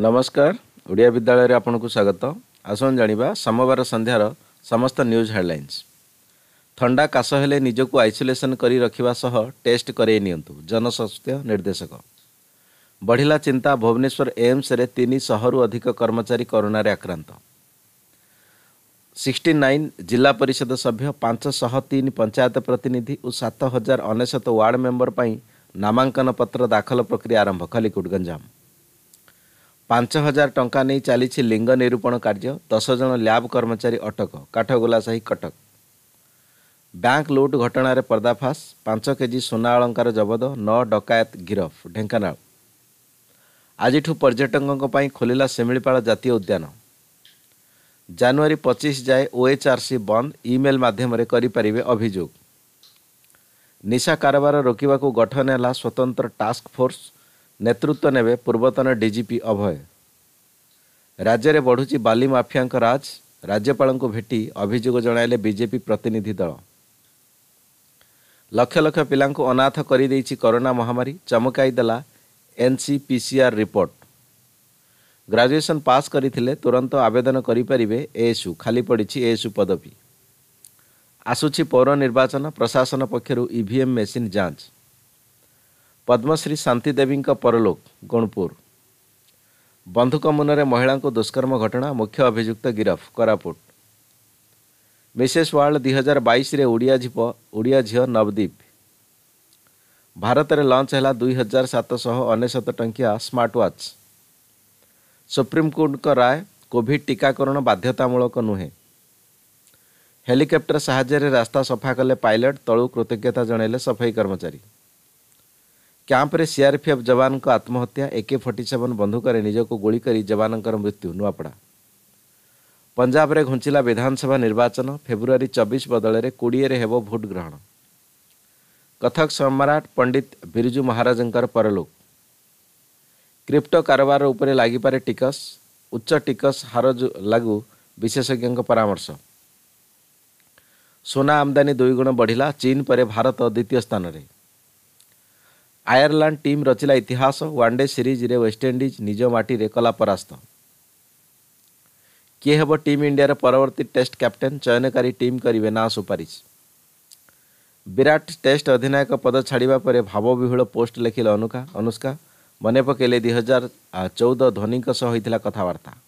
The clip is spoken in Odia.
ନମସ୍କାର ଓଡ଼ିଆ ବିଦ୍ୟାଳୟରେ ଆପଣଙ୍କୁ ସ୍ୱାଗତ ଆସନ୍ତୁ ଜାଣିବା ସୋମବାର ସନ୍ଧ୍ୟାର ସମସ୍ତ ନ୍ୟୁଜ୍ ହେଡ଼ଲାଇନ୍ସ ଥଣ୍ଡା କାଶ ହେଲେ ନିଜକୁ ଆଇସୋଲେସନ୍ କରି ରଖିବା ସହ ଟେଷ୍ଟ କରାଇ ନିଅନ୍ତୁ ଜନସ୍ୱାସ୍ଥ୍ୟ ନିର୍ଦ୍ଦେଶକ ବଢ଼ିଲା ଚିନ୍ତା ଭୁବନେଶ୍ୱର ଏମ୍ସରେ ତିନିଶହରୁ ଅଧିକ କର୍ମଚାରୀ କରୋନାରେ ଆକ୍ରାନ୍ତ ସିକ୍ସଟି ନାଇନ୍ ଜିଲ୍ଲା ପରିଷଦ ସଭ୍ୟ ପାଞ୍ଚଶହ ତିନି ପଞ୍ଚାୟତ ପ୍ରତିନିଧି ଓ ସାତ ହଜାର ଅନେଶତ ୱାର୍ଡ଼ ମେମ୍ବର ପାଇଁ ନାମାଙ୍କନ ପତ୍ର ଦାଖଲ ପ୍ରକ୍ରିୟା ଆରମ୍ଭ ଖଲିକୁଟ ଗଞ୍ଜାମ ପାଞ୍ଚ ହଜାର ଟଙ୍କା ନେଇ ଚାଲିଛି ଲିଙ୍ଗ ନିରୂପଣ କାର୍ଯ୍ୟ ଦଶ ଜଣ ଲ୍ୟାବ୍ କର୍ମଚାରୀ ଅଟକ କାଠଗୋଲା ସାହି କଟକ ବ୍ୟାଙ୍କ ଲୁଟ୍ ଘଟଣାରେ ପର୍ଦ୍ଦାଫାଶ ପାଞ୍ଚ କେଜି ସୁନା ଅଳଙ୍କାର ଜବତ ନଅ ଡକାୟତ ଗିରଫ ଢେଙ୍କାନାଳ ଆଜିଠୁ ପର୍ଯ୍ୟଟକଙ୍କ ପାଇଁ ଖୋଲିଲା ଶିମିଳିପାଳ ଜାତୀୟ ଉଦ୍ୟାନ ଜାନୁଆରୀ ପଚିଶ ଯାଏ ଓଏଚ୍ଆର୍ସି ବନ୍ଦ ଇମେଲ୍ ମାଧ୍ୟମରେ କରିପାରିବେ ଅଭିଯୋଗ ନିଶା କାରବାର ରୋକିବାକୁ ଗଠନ ହେଲା ସ୍ୱତନ୍ତ୍ର ଟାସ୍କଫୋର୍ସ ନେତୃତ୍ୱ ନେବେ ପୂର୍ବତନ ଡିଜିପି ଅଭୟ ରାଜ୍ୟରେ ବଢ଼ୁଛି ବାଲି ମାଫିଆଙ୍କ ରାଜ ରାଜ୍ୟପାଳଙ୍କୁ ଭେଟି ଅଭିଯୋଗ ଜଣାଇଲେ ବିଜେପି ପ୍ରତିନିଧି ଦଳ ଲକ୍ଷ ଲକ୍ଷ ପିଲାଙ୍କୁ ଅନାଥ କରିଦେଇଛି କରୋନା ମହାମାରୀ ଚମକାଇ ଦେଲା P CR report graduation pass କରିଥିଲେ ତୁରନ୍ତ ଆବେଦନ କରିପାରିବେ ଏଏସ୍ୟୁ ଖାଲି ପଡ଼ିଛି ଏଏସ୍ୟୁ ପଦବୀ ଆସୁଛି ପୌର ନିର୍ବାଚନ ପ୍ରଶାସନ ପକ୍ଷରୁ ଇଭିଏମ୍ e ମେସିନ୍ ଯାଞ୍ଚ ପଦ୍ମଶ୍ରୀ ଶାନ୍ତି ଦେବୀଙ୍କ ପରଲୋକ ଗୁଣପୁର ବନ୍ଧୁକ ମୁନରେ ମହିଳାଙ୍କୁ ଦୁଷ୍କର୍ମ ଘଟଣା ମୁଖ୍ୟ ଅଭିଯୁକ୍ତ ଗିରଫ କୋରାପୁଟ ମିସେସ୍ ୱାର୍ଲଡ ଦୁଇହଜାର ବାଇଶରେ ଓଡ଼ିଆ ଝିଅ ଓଡ଼ିଆ ଝିଅ ନବଦୀପ ଭାରତରେ ଲଞ୍ଚ ହେଲା ଦୁଇହଜାର ସାତଶହ ଅନେଶତ ଟଙ୍କିଆ ସ୍ମାର୍ଟ ୱାଚ୍ ସୁପ୍ରିମକୋର୍ଟଙ୍କ ରାୟ କୋଭିଡ଼ ଟିକାକରଣ ବାଧ୍ୟତାମୂଳକ ନୁହେଁ ହେଲିକପ୍ଟର ସାହାଯ୍ୟରେ ରାସ୍ତା ସଫା କଲେ ପାଇଲଟ ତଳୁ କୃତଜ୍ଞତା ଜଣାଇଲେ ସଫେଇ କର୍ମଚାରୀ କ୍ୟାମ୍ପରେ ସିଆର୍ପିଏଫ୍ ଯବାନଙ୍କ ଆତ୍ମହତ୍ୟା ଏ କେ ଫର୍ଟି ସେଭେନ୍ ବନ୍ଧୁକରେ ନିଜକୁ ଗୁଳି କରି ଯବାନଙ୍କର ମୃତ୍ୟୁ ନୂଆପଡ଼ା ପଞ୍ଜାବରେ ଘୁଞ୍ଚିଲା ବିଧାନସଭା ନିର୍ବାଚନ ଫେବୃଆରୀ ଚବିଶ ବଦଳରେ କୋଡ଼ିଏରେ ହେବ ଭୋଟ୍ ଗ୍ରହଣ କଥକ ସମ୍ରାଟ ପଣ୍ଡିତ ବିରିଜୁ ମହାରାଜଙ୍କର ପରଲୋକ କ୍ରିପ୍ଟୋ କାରବାର ଉପରେ ଲାଗିପାରେ ଟିକସ ଉଚ୍ଚ ଟିକସ ହାର ଲାଗୁ ବିଶେଷଜ୍ଞଙ୍କ ପରାମର୍ଶ ସୁନା ଆମଦାନୀ ଦୁଇଗୁଣ ବଢ଼ିଲା ଚୀନ୍ ପରେ ଭାରତ ଦ୍ୱିତୀୟ ସ୍ଥାନରେ ଆୟାରଲାଣ୍ଡ ଟିମ୍ ରଚିଲା ଇତିହାସ ୱାନ୍ଡେ ସିରିଜ୍ରେ ୱେଷ୍ଟଇଣ୍ଡିଜ୍ ନିଜ ମାଟିରେ କଲା ପରାସ୍ତ କିଏ ହେବ ଟିମ୍ ଇଣ୍ଡିଆର ପରବର୍ତ୍ତୀ ଟେଷ୍ଟ କ୍ୟାପ୍ଟେନ୍ ଚୟନକାରୀ ଟିମ୍ କରିବେ ନା ସୁପାରିଶ ବିରାଟ ଟେଷ୍ଟ ଅଧିନାୟକ ପଦ ଛାଡ଼ିବା ପରେ ଭାବବିହୁଳ ପୋଷ୍ଟ ଲେଖିଲେ ଅନୁକା ଅନୁଷ୍କା ମନେ ପକାଇଲେ ଦୁଇହଜାର ଚଉଦ ଧୋନିଙ୍କ ସହ ହୋଇଥିଲା କଥାବାର୍ତ୍ତା